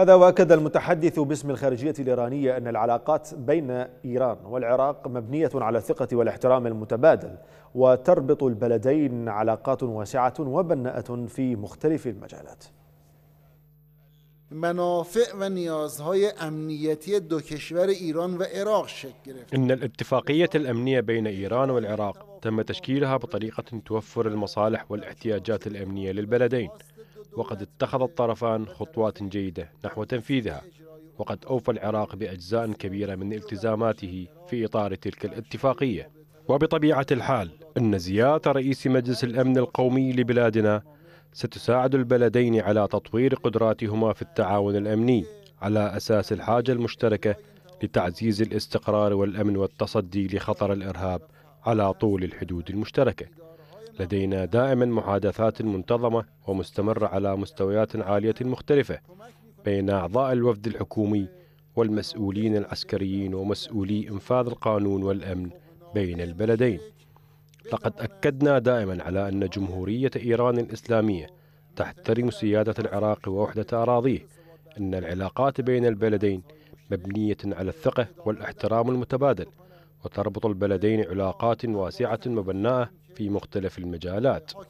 هذا واكد المتحدث باسم الخارجيه الايرانيه ان العلاقات بين ايران والعراق مبنيه على الثقه والاحترام المتبادل وتربط البلدين علاقات واسعه وبناءه في مختلف المجالات منافع دو ان الاتفاقيه الامنيه بين ايران والعراق تم تشكيلها بطريقة توفر المصالح والاحتياجات الأمنية للبلدين وقد اتخذ الطرفان خطوات جيدة نحو تنفيذها وقد أوفى العراق بأجزاء كبيرة من التزاماته في إطار تلك الاتفاقية وبطبيعة الحال أن زيارة رئيس مجلس الأمن القومي لبلادنا ستساعد البلدين على تطوير قدراتهما في التعاون الأمني على أساس الحاجة المشتركة لتعزيز الاستقرار والأمن والتصدي لخطر الإرهاب على طول الحدود المشتركة لدينا دائما محادثات منتظمة ومستمرة على مستويات عالية مختلفة بين أعضاء الوفد الحكومي والمسؤولين العسكريين ومسؤولي إنفاذ القانون والأمن بين البلدين لقد أكدنا دائما على أن جمهورية إيران الإسلامية تحترم سيادة العراق ووحدة أراضيه أن العلاقات بين البلدين مبنية على الثقة والاحترام المتبادل وتربط البلدين علاقات واسعة مبناة في مختلف المجالات.